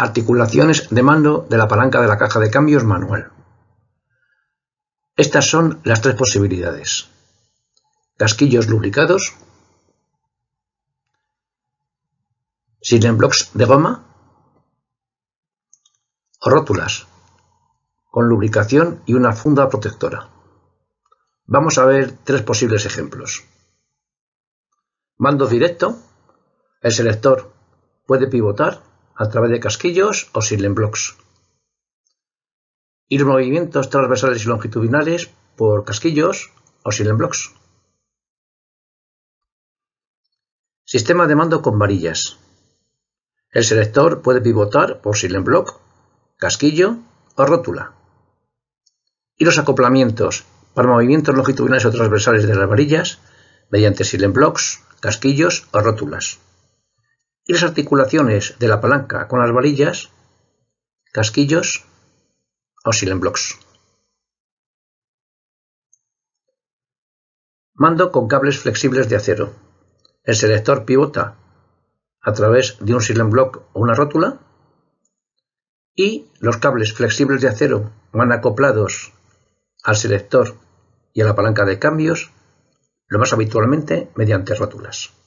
articulaciones de mando de la palanca de la caja de cambios manual. Estas son las tres posibilidades. Casquillos lubricados, silent blocks de goma o rótulas con lubricación y una funda protectora. Vamos a ver tres posibles ejemplos. Mando directo. El selector puede pivotar a través de casquillos o silent blocks. Y los movimientos transversales y longitudinales por casquillos o silent blocks. Sistema de mando con varillas. El selector puede pivotar por silent block, casquillo o rótula. Y los acoplamientos para movimientos longitudinales o transversales de las varillas mediante silent blocks, casquillos o rótulas y las articulaciones de la palanca con las varillas, casquillos o silent blocks. Mando con cables flexibles de acero. El selector pivota a través de un silent block o una rótula y los cables flexibles de acero van acoplados al selector y a la palanca de cambios, lo más habitualmente mediante rótulas.